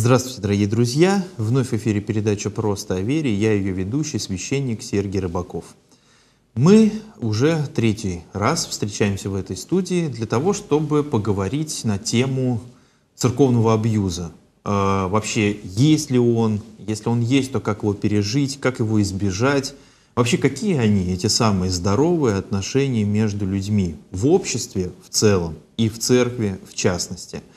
Здравствуйте, дорогие друзья! Вновь в эфире передача «Просто о вере». Я ее ведущий, священник Сергей Рыбаков. Мы уже третий раз встречаемся в этой студии для того, чтобы поговорить на тему церковного абьюза. Э, вообще, есть ли он, если он есть, то как его пережить, как его избежать, Вообще, какие они, эти самые здоровые отношения между людьми в обществе в целом и в церкви в частности –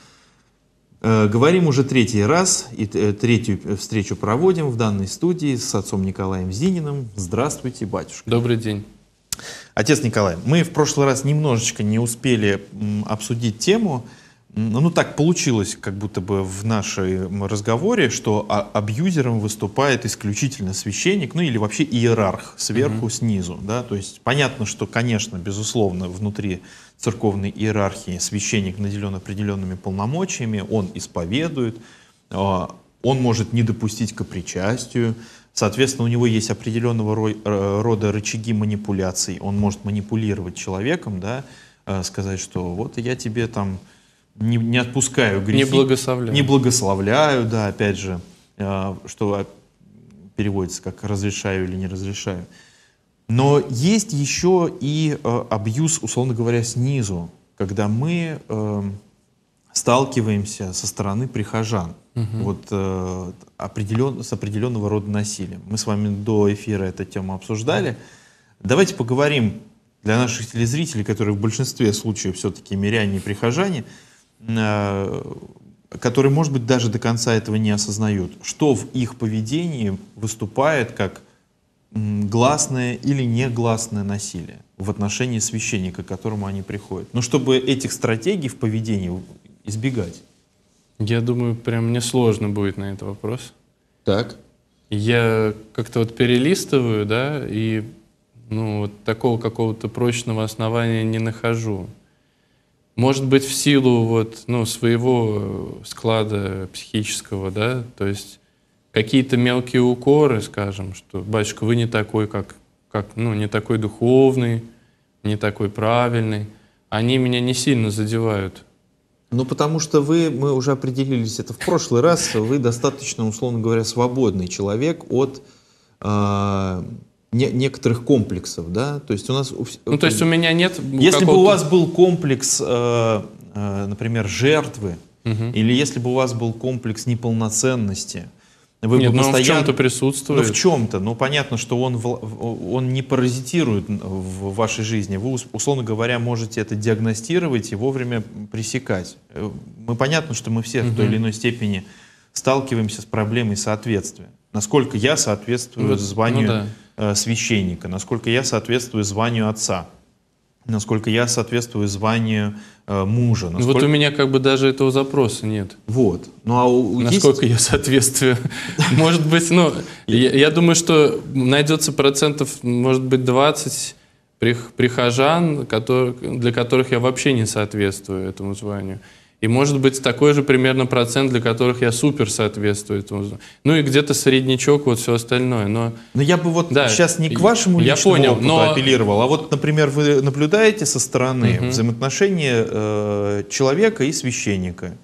Э, говорим уже третий раз и э, третью э, встречу проводим в данной студии с отцом Николаем Зининым. Здравствуйте, батюшка. Добрый день. Отец Николай, мы в прошлый раз немножечко не успели обсудить тему, ну, ну, так получилось, как будто бы в нашем разговоре, что абьюзером выступает исключительно священник, ну или вообще иерарх сверху, mm-hmm. снизу, да, то есть понятно, что, конечно, безусловно, внутри церковной иерархии священник наделен определенными полномочиями, он исповедует, а, он может не допустить к причастию, соответственно, у него есть определенного э, рода рычаги манипуляций, он может манипулировать человеком, да, э, сказать, что вот я тебе там не, не отпускаю грехи. Не благословляю. Не благословляю, да, опять же, э, что переводится как разрешаю или не разрешаю. Но есть еще и э, абьюз, условно говоря, снизу, когда мы э, сталкиваемся со стороны прихожан угу. вот, э, определен, с определенного рода насилием. Мы с вами до эфира эту тему обсуждали. Давайте поговорим для наших телезрителей, которые в большинстве случаев все-таки миряне и прихожане, Э, которые, может быть, даже до конца этого не осознают, что в их поведении выступает как гласное или негласное насилие в отношении священника, к которому они приходят. Но чтобы этих стратегий в поведении избегать. Я думаю, прям мне сложно будет на этот вопрос. Так. Я как-то вот перелистываю, да, и ну, вот такого какого-то прочного основания не нахожу. Может быть, в силу вот, ну, своего э, склада психического, да, то есть какие-то мелкие укоры, скажем, что, батюшка, вы не такой, как, как, ну, не такой духовный, не такой правильный, они меня не сильно задевают. Ну, потому что вы, мы уже определились это в прошлый раз, вы достаточно, условно говоря, свободный человек от э, не, некоторых комплексов, да, то есть у нас... ну, то есть у меня нет... Если бы у вас был комплекс, э, э, например, жертвы, угу. или если бы у вас был комплекс неполноценности, вы Нет, бы но ну, постоянно... в чем-то присутствует. Ну, в чем-то. Ну, понятно, что он, в... он не паразитирует в вашей жизни. Вы, условно говоря, можете это диагностировать и вовремя пресекать. Э, мы понятно, что мы все угу. в той или иной степени сталкиваемся с проблемой соответствия. Насколько я соответствую вот, ну званию ну, да. Э, священника, насколько я соответствую званию отца, насколько я соответствую званию э, мужа. Ну, насколько... Вот у меня как бы даже этого запроса нет. Вот. Ну а у, Насколько есть... я соответствую? Может быть, ну, я, думаю, что найдется процентов, может быть, 20 прихожан, для которых я вообще не соответствую этому званию. И может быть такой же примерно процент, для которых я супер соответствую этому. Ну и где-то среднячок, вот все остальное. Но, но я бы вот да, сейчас не к вашему я личному понял, опыту но... апеллировал, а вот, например, вы наблюдаете со стороны угу. взаимоотношения э, человека и священника.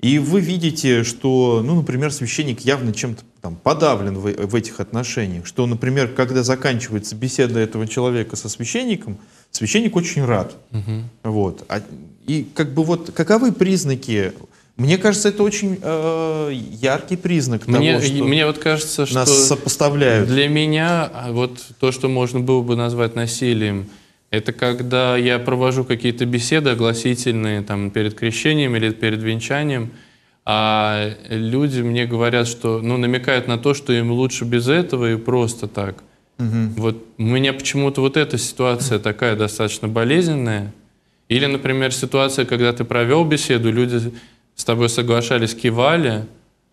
И вы видите, что, ну, например, священник явно чем-то там подавлен в, в этих отношениях, что, например, когда заканчивается беседа этого человека со священником, священник очень рад. Угу. Вот. А и как бы вот каковы признаки? Мне кажется, это очень э, яркий признак того, что мне вот кажется, что нас сопоставляют. Для меня а вот то, что можно было бы назвать насилием, это когда я провожу какие-то беседы огласительные там, перед крещением или перед венчанием, а люди мне говорят, что, ну, намекают на то, что им лучше без этого и просто так. Угу. Вот у меня почему-то вот эта ситуация такая достаточно болезненная, или, например, ситуация, когда ты провел беседу, люди с тобой соглашались, кивали,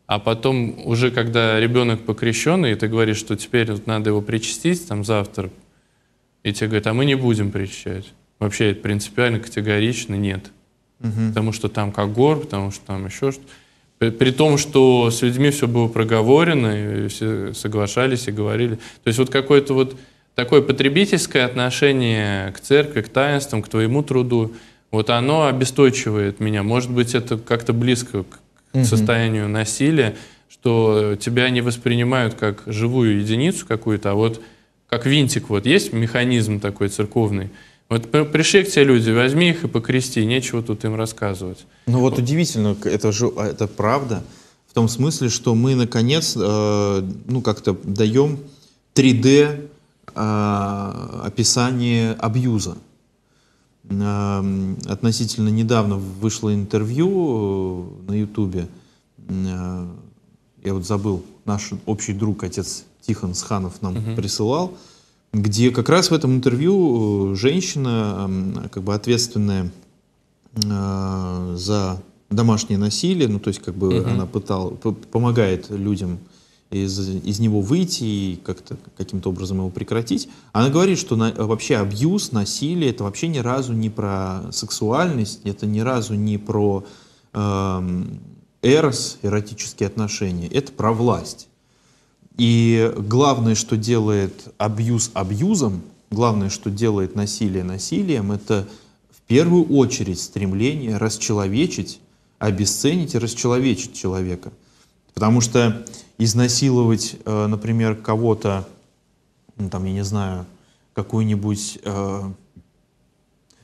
а потом уже когда ребенок покрещенный, и ты говоришь, что теперь вот надо его причастить там завтра, и тебе говорят, а мы не будем причащать. Вообще это принципиально, категорично нет. Угу. Потому что там как гор, потому что там еще что-то. При, при том, что с людьми все было проговорено, и все соглашались и говорили. То есть вот какой-то вот такое потребительское отношение к церкви, к таинствам, к твоему труду, вот оно обесточивает меня. Может быть, это как-то близко к угу. состоянию насилия, что тебя не воспринимают как живую единицу какую-то, а вот как винтик. Вот есть механизм такой церковный. Вот пришли к тебе люди, возьми их и покрести, нечего тут им рассказывать. Ну вот удивительно, это же а, это правда, в том смысле, что мы наконец, э, ну как-то даем 3D а, описание абьюза. Эм, относительно недавно вышло интервью э, на Ютубе. Э, я вот забыл, наш общий друг, отец Тихон Сханов, нам угу. присылал, где как раз в этом интервью э, женщина, как бы ответственная за домашнее насилие, ну то есть как бы угу. она пытал, помогает людям из, из него выйти и как-то каким-то образом его прекратить. Она говорит, что на, вообще абьюз, насилие это вообще ни разу не про сексуальность, это ни разу не про эм, эрос, эротические отношения, это про власть. И главное, что делает абьюз абьюзом, главное, что делает насилие насилием, это в первую очередь стремление расчеловечить, обесценить и расчеловечить человека. Потому что изнасиловать, э, например, кого-то, ну, там, я не знаю, какую-нибудь... Э,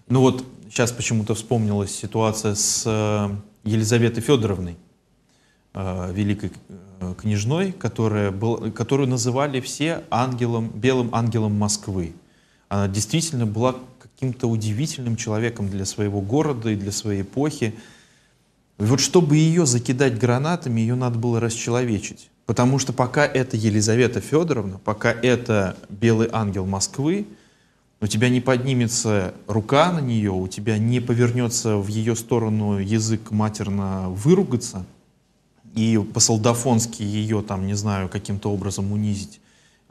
ну вот сейчас почему-то вспомнилась ситуация с э, Елизаветой Федоровной, э, великой э, княжной, которая был, которую называли все ангелом, белым ангелом Москвы. Она действительно была каким-то удивительным человеком для своего города и для своей эпохи. И вот чтобы ее закидать гранатами, ее надо было расчеловечить. Потому что пока это Елизавета Федоровна, пока это Белый ангел Москвы, у тебя не поднимется рука на нее, у тебя не повернется в ее сторону язык матерно выругаться и по-солдафонски ее там, не знаю, каким-то образом унизить.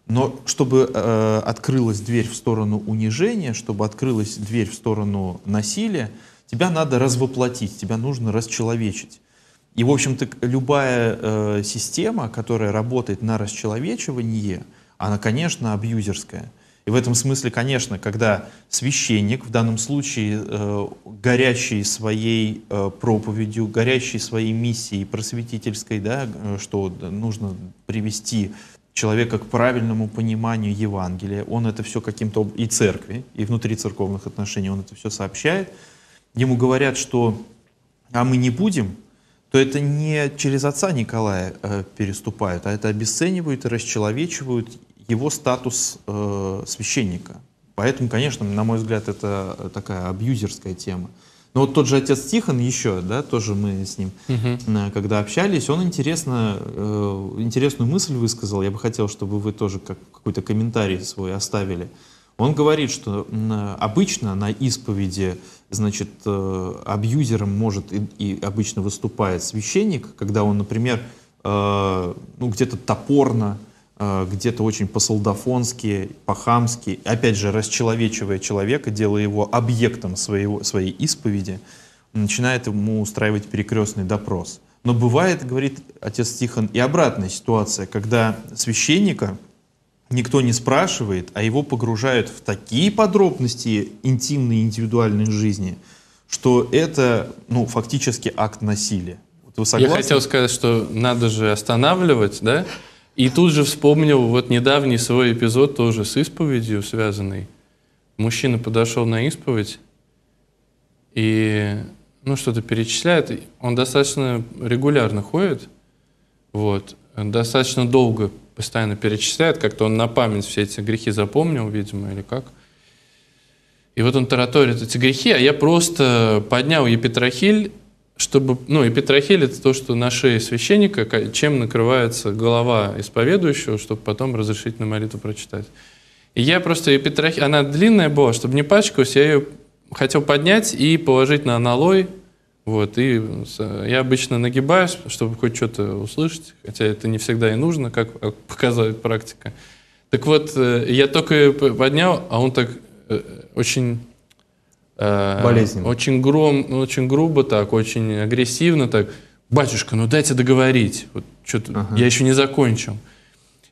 Но чтобы э, открылась дверь в сторону унижения, чтобы открылась дверь в сторону насилия, тебя надо развоплотить, тебя нужно расчеловечить. И, в общем-то, любая э, система, которая работает на расчеловечивание, она, конечно, абьюзерская. И в этом смысле, конечно, когда священник, в данном случае э, горящий своей э, проповедью, горящий своей миссией просветительской, да, э, что нужно привести человека к правильному пониманию Евангелия, он это все каким-то и церкви, и внутри церковных отношений он это все сообщает. Ему говорят, что а мы не будем то это не через отца Николая э, переступают, а это обесценивают и расчеловечивают его статус э, священника. Поэтому, конечно, на мой взгляд, это э, такая абьюзерская тема. Но вот тот же отец Тихон еще, да, тоже мы с ним, угу. когда общались, он интересно, э, интересную мысль высказал. Я бы хотел, чтобы вы тоже как, какой-то комментарий свой оставили. Он говорит, что обычно на исповеди значит, э, абьюзером может и, и обычно выступает священник, когда он, например, э, ну, где-то топорно, э, где-то очень по-солдафонски, по-хамски, опять же, расчеловечивая человека, делая его объектом своего, своей исповеди, начинает ему устраивать перекрестный допрос. Но бывает, говорит отец Тихон, и обратная ситуация, когда священника – никто не спрашивает, а его погружают в такие подробности интимной индивидуальной жизни, что это, ну, фактически акт насилия. Вот вы Я хотел сказать, что надо же останавливать, да? И тут же вспомнил вот недавний свой эпизод тоже с исповедью связанный. Мужчина подошел на исповедь и ну, что-то перечисляет. Он достаточно регулярно ходит, вот, достаточно долго постоянно перечисляет, как-то он на память все эти грехи запомнил, видимо, или как. И вот он тараторит эти грехи, а я просто поднял епитрахиль, чтобы, ну, епитрахиль это то, что на шее священника, чем накрывается голова исповедующего, чтобы потом разрешительную молитву прочитать. И я просто епитрахиль, она длинная была, чтобы не пачкалась, я ее хотел поднять и положить на аналой, вот, и я обычно нагибаюсь, чтобы хоть что-то услышать, хотя это не всегда и нужно, как э, показывает практика. Так вот, э, я только поднял, а он так э, очень... Болезненно. Очень, гром, ну, очень грубо так, очень агрессивно так. «Батюшка, ну дайте договорить, вот что-то ага. я еще не закончил».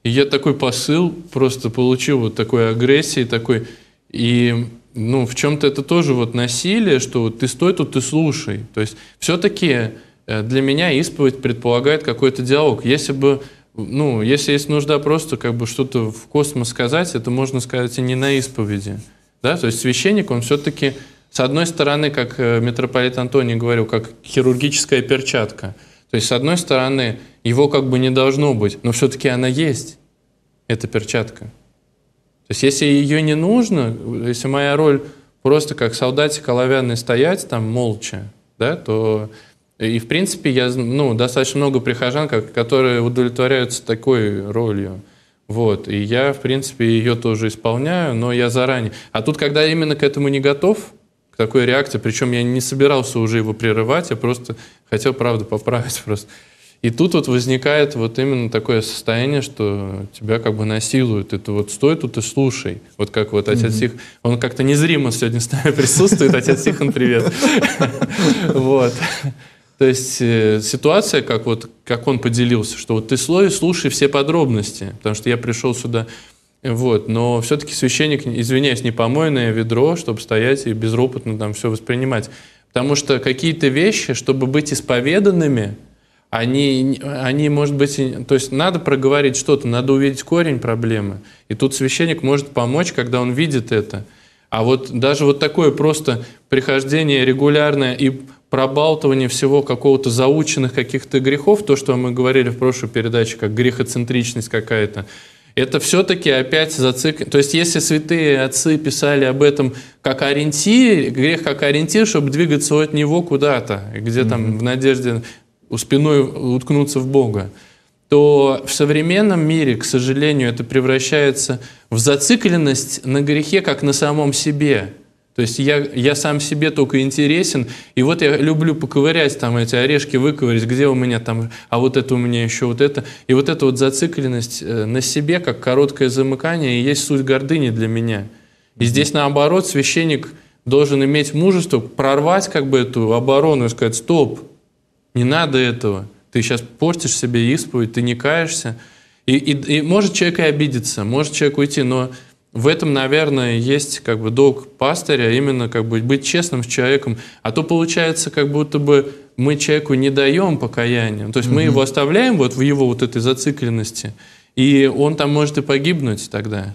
И я такой посыл просто получил вот такой агрессии, такой... И ну, в чем-то это тоже вот насилие, что вот ты стой тут, ты слушай. То есть все-таки э, для меня исповедь предполагает какой-то диалог. Если бы, ну, если есть нужда просто как бы что-то в космос сказать, это можно сказать и не на исповеди. Да? То есть священник, он все-таки, с одной стороны, как э, митрополит Антоний говорил, как хирургическая перчатка. То есть, с одной стороны, его как бы не должно быть, но все-таки она есть, эта перчатка. То есть если ее не нужно, если моя роль просто как солдатик оловянный стоять там молча, да, то и в принципе я ну достаточно много прихожан, которые удовлетворяются такой ролью. Вот, и я, в принципе, ее тоже исполняю, но я заранее. А тут, когда я именно к этому не готов, к такой реакции, причем я не собирался уже его прерывать, я просто хотел, правда, поправить просто. И тут вот возникает вот именно такое состояние, что тебя как бы насилуют. Это вот стой тут и слушай. Вот как вот отец mm-hmm. Тих... Он как-то незримо сегодня с нами присутствует. Отец Тихон, привет. Вот. То есть э, ситуация, как вот как он поделился, что вот ты слой слушай все подробности, потому что я пришел сюда, вот, но все-таки священник, извиняюсь, не помойное ведро, чтобы стоять и безропотно там все воспринимать. Потому что какие-то вещи, чтобы быть исповеданными, они, они, может быть, то есть надо проговорить что-то, надо увидеть корень проблемы. И тут священник может помочь, когда он видит это. А вот даже вот такое просто прихождение регулярное и пробалтывание всего какого-то заученных каких-то грехов, то, что мы говорили в прошлой передаче, как грехоцентричность какая-то, это все-таки опять зацик... То есть если святые отцы писали об этом как ориентир, грех как ориентир, чтобы двигаться от него куда-то, где mm-hmm. там в надежде спиной уткнуться в Бога, то в современном мире, к сожалению, это превращается в зацикленность на грехе, как на самом себе. То есть я, я сам себе только интересен, и вот я люблю поковырять там эти орешки, выковырять, где у меня там, а вот это у меня еще вот это. И вот эта вот зацикленность э, на себе, как короткое замыкание, и есть суть гордыни для меня. И здесь наоборот священник должен иметь мужество прорвать как бы эту оборону и сказать, стоп, не надо этого. Ты сейчас портишь себе исповедь, ты не каешься. И, и, и может человек и обидеться, может человек уйти, но в этом, наверное, есть как бы долг пастыря, именно как бы быть честным с человеком. А то получается, как будто бы мы человеку не даем покаяния. То есть угу. мы его оставляем вот в его вот этой зацикленности, и он там может и погибнуть тогда.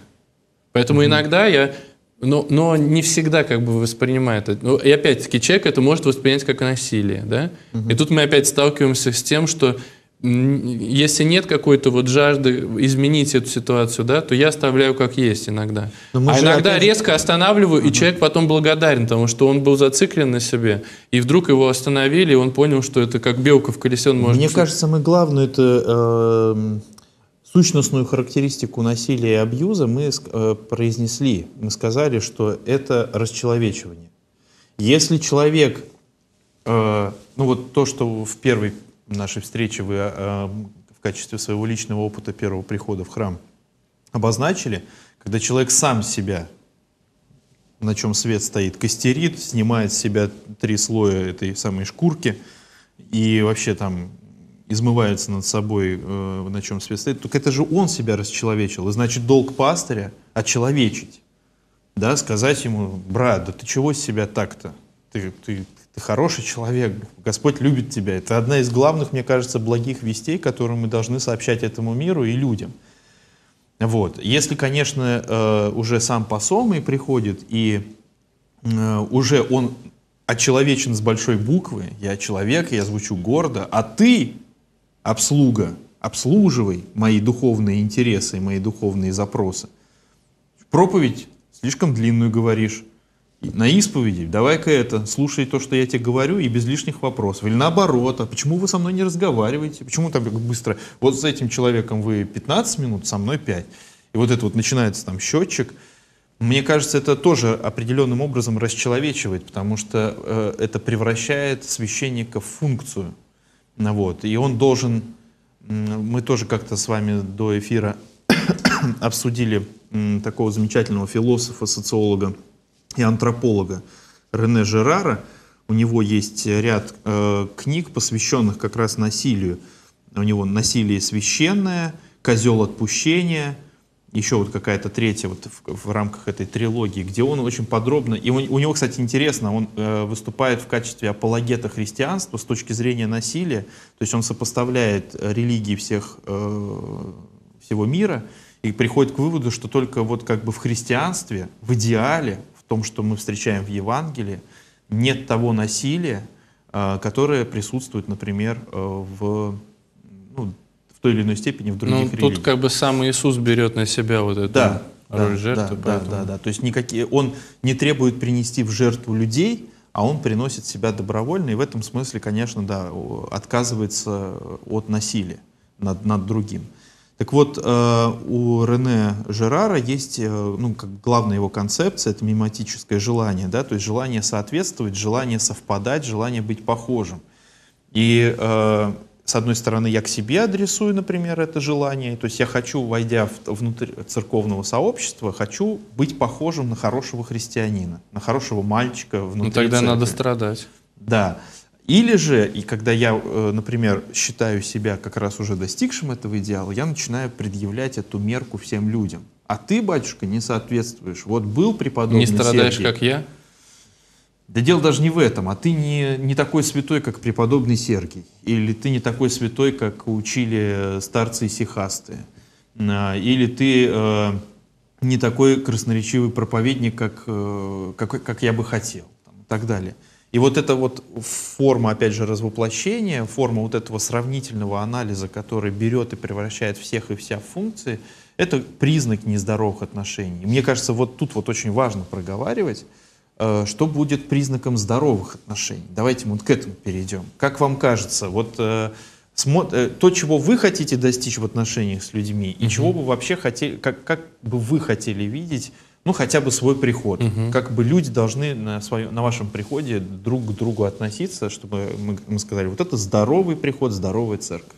Поэтому угу. иногда я но, но не всегда как бы воспринимает это. Ну, и опять-таки человек это может воспринять как насилие, да? Угу. И тут мы опять сталкиваемся с тем, что если нет какой-то вот жажды изменить эту ситуацию, да, то я оставляю как есть иногда. А иногда опять... резко останавливаю, угу. и человек потом благодарен тому, что он был зациклен на себе, и вдруг его остановили, и он понял, что это как белка в колесе. Может Мне кажется, мы главное это э, сущностную характеристику насилия и абьюза мы э, произнесли, мы сказали, что это расчеловечивание. Если человек, э, ну вот то, что в первой нашей встрече вы э, в качестве своего личного опыта первого прихода в храм обозначили, когда человек сам себя, на чем свет стоит, костерит, снимает с себя три слоя этой самой шкурки и вообще там измывается над собой, э, на чем свет стоит, Только это же он себя расчеловечил. И значит, долг пастыря — очеловечить. Да, сказать ему, брат, да ты чего с себя так-то? Ты, ты, ты хороший человек, Господь любит тебя. Это одна из главных, мне кажется, благих вестей, которые мы должны сообщать этому миру и людям. Вот. Если, конечно, э, уже сам посомый приходит, и э, уже он очеловечен с большой буквы, я человек, я звучу гордо, а ты обслуга, обслуживай мои духовные интересы мои духовные запросы. проповедь слишком длинную говоришь. На исповеди давай-ка это, слушай то, что я тебе говорю, и без лишних вопросов. Или наоборот, а почему вы со мной не разговариваете? Почему так быстро? Вот с этим человеком вы 15 минут, со мной 5. И вот это вот начинается там счетчик. Мне кажется, это тоже определенным образом расчеловечивает, потому что э, это превращает священника в функцию. Ну вот. И он должен, мы тоже как-то с вами до эфира обсудили такого замечательного философа, социолога и антрополога Рене Жерара. У него есть ряд э, книг, посвященных как раз насилию. У него «Насилие священное», «Козел отпущения», еще вот какая-то третья вот в, в рамках этой трилогии, где он очень подробно, и он, у него, кстати, интересно, он э, выступает в качестве апологета христианства с точки зрения насилия, то есть он сопоставляет э, религии всех, э, всего мира и приходит к выводу, что только вот как бы в христианстве, в идеале, в том, что мы встречаем в Евангелии, нет того насилия, э, которое присутствует, например, э, в ну, той или иной степени в других ну, тут религиях. Тут как бы сам Иисус берет на себя вот это. Да, роль да, жертвы. Да, поэтому... да, да, да. То есть никакие, он не требует принести в жертву людей, а он приносит себя добровольно, и в этом смысле, конечно, да, отказывается от насилия над, над другим. Так вот, э, у Рене Жерара есть, э, ну, как главная его концепция, это миматическое желание, да, то есть желание соответствовать, желание совпадать, желание быть похожим. И э, с одной стороны, я к себе адресую, например, это желание, то есть я хочу, войдя внутрь церковного сообщества, хочу быть похожим на хорошего христианина, на хорошего мальчика ну, внутри Ну тогда церкви. надо страдать. Да. Или же, и когда я, э, например, считаю себя как раз уже достигшим этого идеала, я начинаю предъявлять эту мерку всем людям. А ты, батюшка, не соответствуешь. Вот был преподобный Не страдаешь, Сергий. как я? Да дело даже не в этом, а ты не, не такой святой, как преподобный Сергий, или ты не такой святой, как учили старцы и сихасты, а, или ты э, не такой красноречивый проповедник, как, э, как, как я бы хотел, там, и так далее. И вот эта вот форма, опять же, развоплощения, форма вот этого сравнительного анализа, который берет и превращает всех и вся в функции, это признак нездоровых отношений. Мне кажется, вот тут вот очень важно проговаривать, Э, что будет признаком здоровых отношений? Давайте мы вот к этому перейдем. Как вам кажется, вот э, э, то, чего вы хотите достичь в отношениях с людьми, и угу. чего бы вообще хотели, как, как бы вы хотели видеть, ну, хотя бы свой приход. Угу. Как бы люди должны на, своем, на вашем приходе друг к другу относиться, чтобы мы, мы сказали, вот это здоровый приход, здоровая церковь.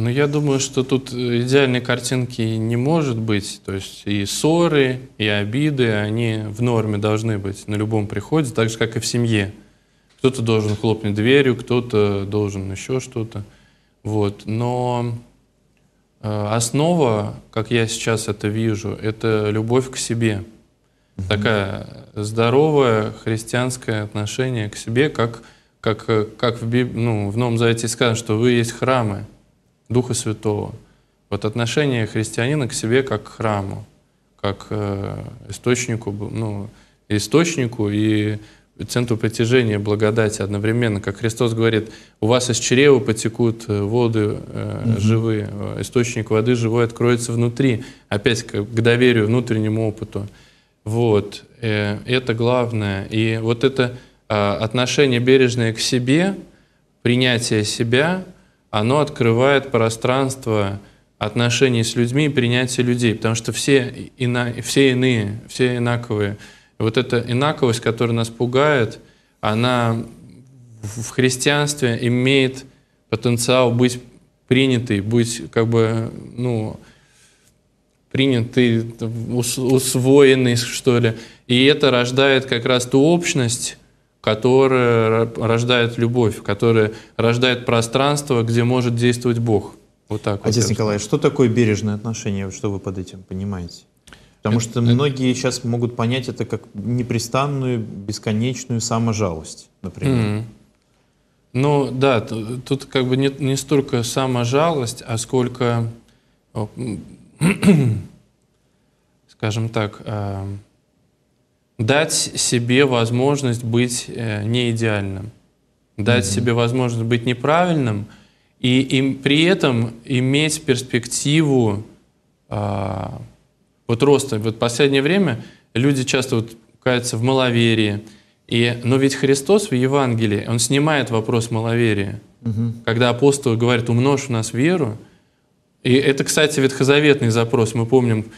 Ну, я думаю, что тут э, идеальной картинки не может быть. То есть и ссоры, и обиды, они в норме должны быть на любом приходе, так же, как и в семье. Кто-то должен хлопнуть дверью, кто-то должен еще что-то. Вот. Но э, основа, как я сейчас это вижу, это любовь к себе. Угу. Такая здоровое христианское отношение к себе, как, как, э, как в, Биб... ну, в Новом Завете сказано, что вы есть храмы. Духа Святого. Вот отношение христианина к себе как к храму, как э, источнику, ну, источнику и центру притяжения благодати одновременно. Как Христос говорит, у вас из чрева потекут э, воды э, угу. живые, э, источник воды живой откроется внутри, опять к, к доверию, внутреннему опыту. Вот, э, это главное. И вот это э, отношение бережное к себе, принятие себя — оно открывает пространство отношений с людьми и принятия людей, потому что все, ина, все иные, все инаковые. Вот эта инаковость, которая нас пугает, она в христианстве имеет потенциал быть принятой, быть как бы, ну, принятый, усвоенный, что ли. И это рождает как раз ту общность, которая рождает любовь, которая рождает пространство, где может действовать Бог. Вот так Отец вот Николай, что такое бережное отношение? Что вы под этим понимаете? Потому это, что многие сейчас могут понять это как непрестанную, бесконечную саможалость, например. Mm-hmm. Ну да, тут как бы не, не столько саможалость, а сколько, скажем так, а, дать себе возможность быть э, не идеальным, дать mm-hmm. себе возможность быть неправильным и, и при этом иметь перспективу э, вот роста. Вот в последнее время люди часто вот каются в маловерии, и, но ведь Христос в Евангелии, он снимает вопрос маловерия. Когда апостол говорит, умножь у нас веру, и это, кстати, ветхозаветный запрос. Мы помним,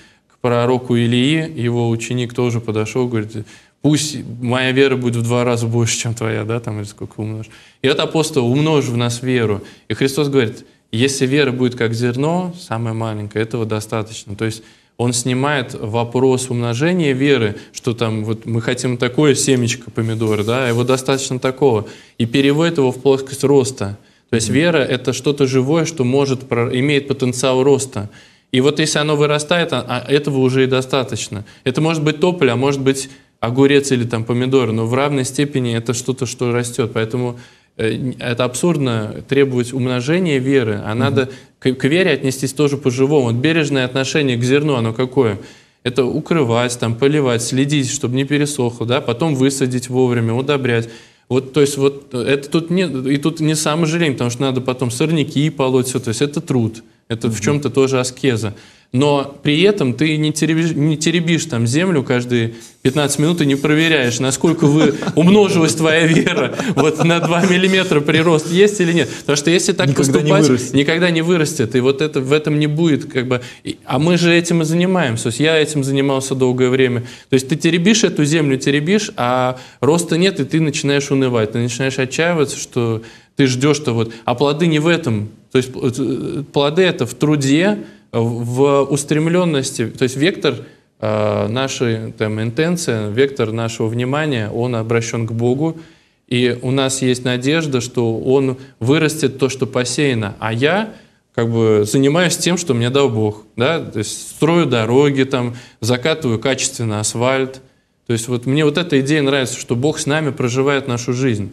пророку Илии, его ученик тоже подошел, говорит, пусть моя вера будет в два раза больше, чем твоя, да, там, или сколько умножь. И вот апостол, умножь в нас веру. И Христос говорит, если вера будет как зерно, самое маленькое, этого достаточно. То есть он снимает вопрос умножения веры, что там вот мы хотим такое семечко помидора, да, а его достаточно такого, и переводит его в плоскость роста. То есть вера — это что-то живое, что может, имеет потенциал роста. И вот если оно вырастает, а, а этого уже и достаточно. Это может быть тополь, а может быть огурец или там помидор, но в равной степени это что-то, что растет. Поэтому э, это абсурдно требовать умножения веры, а надо к, вере отнестись тоже по-живому. Вот бережное отношение к зерну, оно какое? Это укрывать, там, поливать, следить, чтобы не пересохло, да, потом высадить вовремя, удобрять. Вот, то есть, вот э, это тут не, и тут не саможаление, потому что надо потом сорняки полоть, все, то есть это труд. Это в чем-то тоже аскеза. Но при этом ты не теребишь, не теребишь там землю каждые 15 минут и не проверяешь, насколько вы умножилась твоя вера, вот на 2 миллиметра прирост есть или нет. Потому что если так никогда поступать, не никогда не вырастет. И вот это, в этом не будет как бы... А мы же этим и занимаемся. То есть я этим занимался долгое время. То есть ты теребишь эту землю, теребишь, а роста нет, и ты начинаешь унывать. Ты начинаешь отчаиваться, что ты ждешь, что вот... А плоды не в этом то есть э, э, плоды это в труде, в устремленности, то есть вектор э, нашей там, интенции, вектор нашего внимания, он обращен к Богу, и у нас есть надежда, что Он вырастет то, что посеяно, а я как бы занимаюсь тем, что мне дал Бог, да, то есть строю дороги, там, закатываю качественный асфальт, то есть вот мне вот эта идея нравится, что Бог с нами проживает нашу жизнь.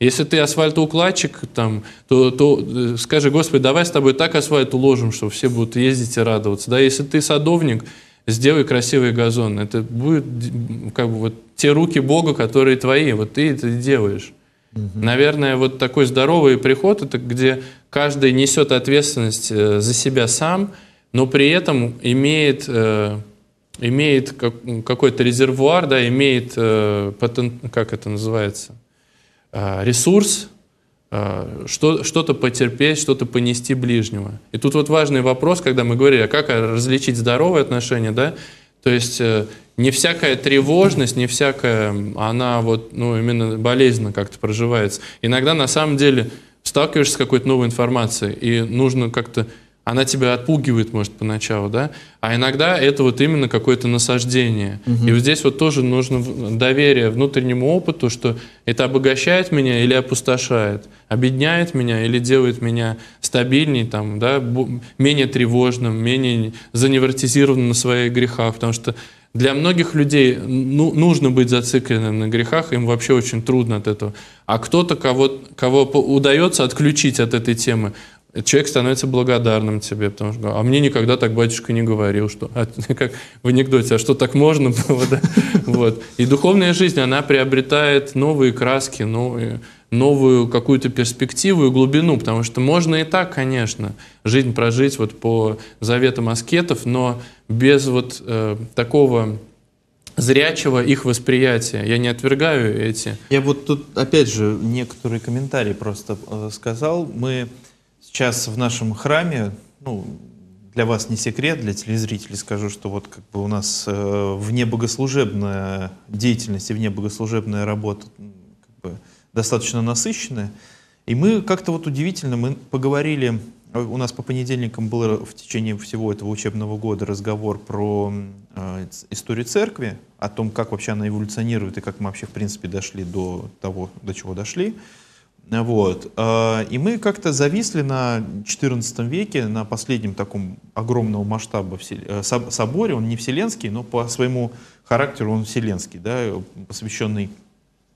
Если ты асфальтоукладчик, там, то, то э, скажи, Господи, давай с тобой так асфальт уложим, что все будут ездить и радоваться. Да, если ты садовник, сделай красивый газон. Это будет как бы вот те руки Бога, которые твои, вот ты это делаешь. Угу. Наверное, вот такой здоровый приход, это где каждый несет ответственность э, за себя сам, но при этом имеет, э, имеет как, какой-то резервуар, да, имеет э, потен, как это называется, Э, ресурс, э, что-то потерпеть, что-то понести ближнего. И тут вот важный вопрос, когда мы говорили, а как различить здоровые отношения, да? То есть э, не всякая тревожность, не всякая, она вот, ну, именно болезненно как-то проживается. Иногда на самом деле сталкиваешься с какой-то новой информацией, и нужно как-то она тебя отпугивает, может, поначалу, да, а иногда это вот именно какое-то насаждение. Угу. И вот здесь вот тоже нужно доверие внутреннему опыту, что это обогащает меня или опустошает, обедняет меня или делает меня стабильней, там, да, менее тревожным, менее заневротизированным на своих грехах, потому что для многих людей ну, нужно быть зацикленным на грехах, им вообще очень трудно от этого. А кто-то, кого, кого удается отключить от этой темы, человек становится благодарным тебе, потому что, а мне никогда так батюшка не говорил, что, а, как в анекдоте, а что так можно было, да? Вот. И духовная жизнь, она приобретает новые краски, новые, новую какую-то перспективу и глубину, потому что можно и так, конечно, жизнь прожить вот по заветам аскетов, но без вот э, такого зрячего их восприятия. Я не отвергаю эти. Я вот тут, опять же, некоторые комментарии просто э, сказал. Мы Сейчас в нашем храме, ну, для вас не секрет, для телезрителей скажу, что вот как бы у нас э, внебогослужебная деятельность и внебогослужебная работа как бы, достаточно насыщенная. И мы как-то вот удивительно, мы поговорили, у нас по понедельникам был в течение всего этого учебного года разговор про э, историю церкви, о том, как вообще она эволюционирует и как мы вообще в принципе дошли до того, до чего дошли. Вот. А, и мы как-то зависли на XIV веке, на последнем таком огромного масштаба э, соборе, он не вселенский, но по своему характеру он вселенский, да, посвященный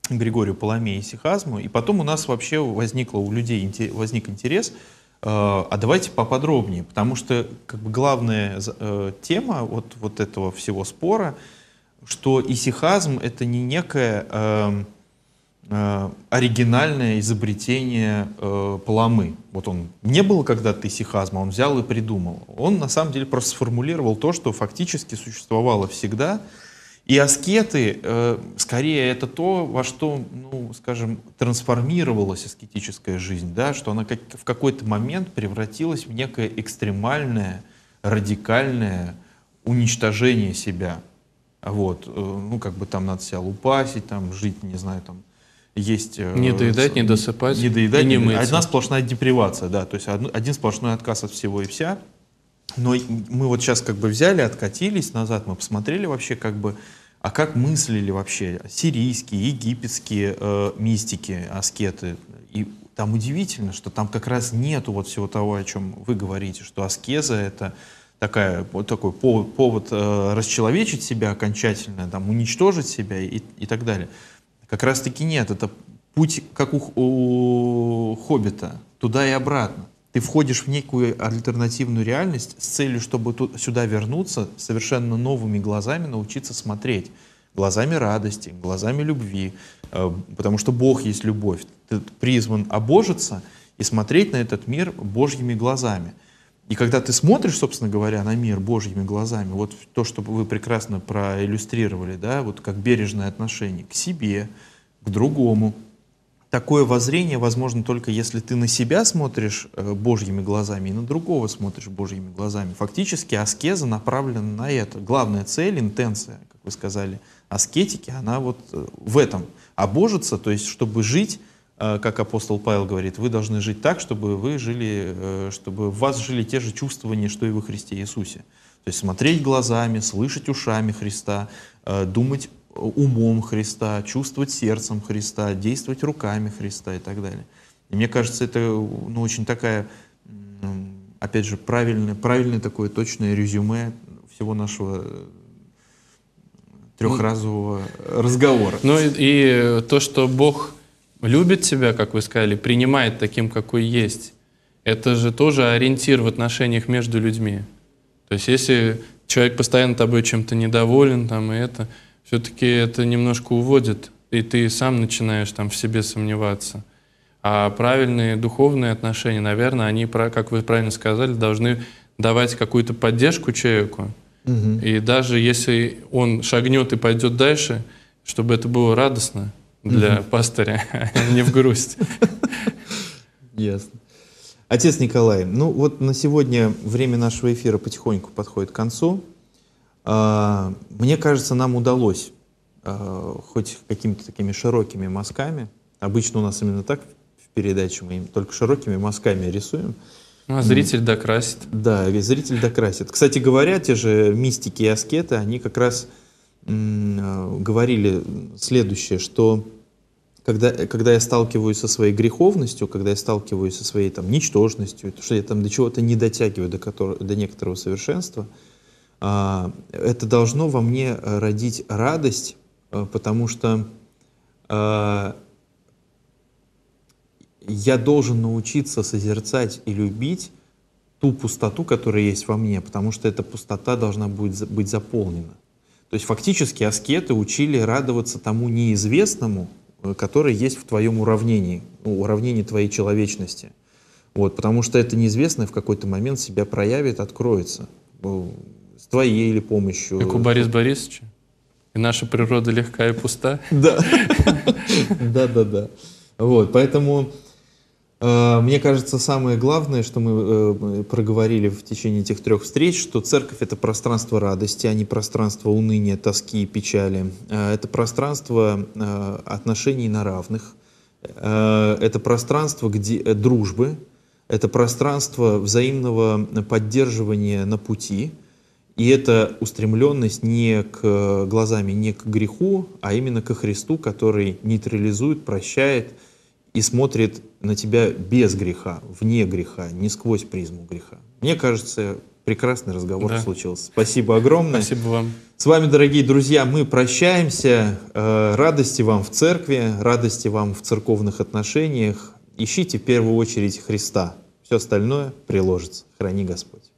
Григорию Паламе и Сихазму. И потом у нас вообще возникло у людей возник интерес, э, а давайте поподробнее, потому что как бы, главная э, тема вот, вот этого всего спора, что исихазм — это не некая эм, Э, оригинальное изобретение э, Паламы. Вот он не был когда-то сихазма, он взял и придумал. Он на самом деле просто сформулировал то, что фактически существовало всегда. И аскеты, э, скорее, это то, во что, ну, скажем, трансформировалась аскетическая жизнь, да, что она как, в какой-то момент превратилась в некое экстремальное, радикальное уничтожение себя. Вот, э, ну, как бы там надо себя лупасить, там, жить, не знаю, там, есть... Э, не доедать, не досыпать, не доедать, и не мыться. Одна сплошная депривация, да, то есть один сплошной отказ от всего и вся. Но мы вот сейчас как бы взяли, откатились назад, мы посмотрели вообще как бы, а как мыслили вообще сирийские, египетские э, мистики, аскеты. И там удивительно, что там как раз нету вот всего того, о чем вы говорите, что аскеза — это такая, вот такой повод, повод э, расчеловечить себя окончательно, там, уничтожить себя и, и так далее. Как раз-таки нет, это путь как у, у хоббита, туда и обратно. Ты входишь в некую альтернативную реальность с целью, чтобы тут, сюда вернуться, совершенно новыми глазами научиться смотреть. Глазами радости, глазами любви, э, потому что Бог есть любовь. Ты призван обожиться и смотреть на этот мир Божьими глазами – и когда ты смотришь, собственно говоря, на мир Божьими глазами, вот то, что вы прекрасно проиллюстрировали, да, вот как бережное отношение к себе, к другому, такое воззрение возможно только если ты на себя смотришь э, Божьими глазами и на другого смотришь Божьими глазами. Фактически аскеза направлена на это. Главная цель, интенция, как вы сказали, аскетики, она вот э, в этом. А то есть чтобы жить а, как апостол Павел говорит, вы должны жить так, чтобы вы жили, э, чтобы в вас жили те же чувствования, что и во Христе Иисусе. То есть смотреть глазами, слышать ушами Христа, э, думать умом Христа, чувствовать сердцем Христа, действовать руками Христа и так далее. И мне кажется, это ну, очень такая, опять же, правильное, правильное такое точное резюме всего нашего э, трехразового разговора. Ну и, и то, что Бог любит тебя, как вы сказали, принимает таким, какой есть, это же тоже ориентир в отношениях между людьми. То есть если человек постоянно тобой чем-то недоволен, там, и это, все-таки это немножко уводит, и ты сам начинаешь там в себе сомневаться. А правильные духовные отношения, наверное, они, как вы правильно сказали, должны давать какую-то поддержку человеку. Угу. И даже если он шагнет и пойдет дальше, чтобы это было радостно для mm-hmm. пастыря, а не в грусть. Ясно. Отец Николай, ну вот на сегодня время нашего эфира потихоньку подходит к концу. А, мне кажется, нам удалось а, хоть какими-то такими широкими мазками. Обычно у нас именно так в передаче мы только широкими мазками рисуем. Ну, а зритель докрасит. Да, зритель докрасит. Кстати говоря, те же мистики и аскеты, они как раз говорили следующее, что когда, когда я сталкиваюсь со своей греховностью, когда я сталкиваюсь со своей там ничтожностью, то что я там до чего-то не дотягиваю до, которого, до некоторого совершенства, а, это должно во мне родить радость, а, потому что а, я должен научиться созерцать и любить ту пустоту, которая есть во мне, потому что эта пустота должна будет быть заполнена. То есть фактически аскеты учили радоваться тому неизвестному, Э, который есть в твоем уравнении, ну, уравнении твоей человечности. Вот, потому что это неизвестное в какой-то момент себя проявит, откроется э, с твоей или помощью. Как у Бориса Борисовича? И наша природа легкая и пуста. Да, да, да, да. Вот, поэтому Э, мне кажется, самое главное, что мы э, проговорили в течение этих трех встреч, что церковь — это пространство радости, а не пространство уныния, тоски и печали. Э, это пространство отношений на равных, это пространство где, дружбы, это пространство взаимного поддерживания на пути, и это устремленность не к глазами, не к греху, а именно ко Христу, который нейтрализует, прощает — и смотрит на тебя без греха, вне греха, не сквозь призму греха. Мне кажется, прекрасный разговор да. случился. Спасибо огромное. Спасибо вам. С вами, дорогие друзья, мы прощаемся. Э, радости вам в церкви, радости вам в церковных отношениях. Ищите в первую очередь Христа. Все остальное приложится. Храни Господь.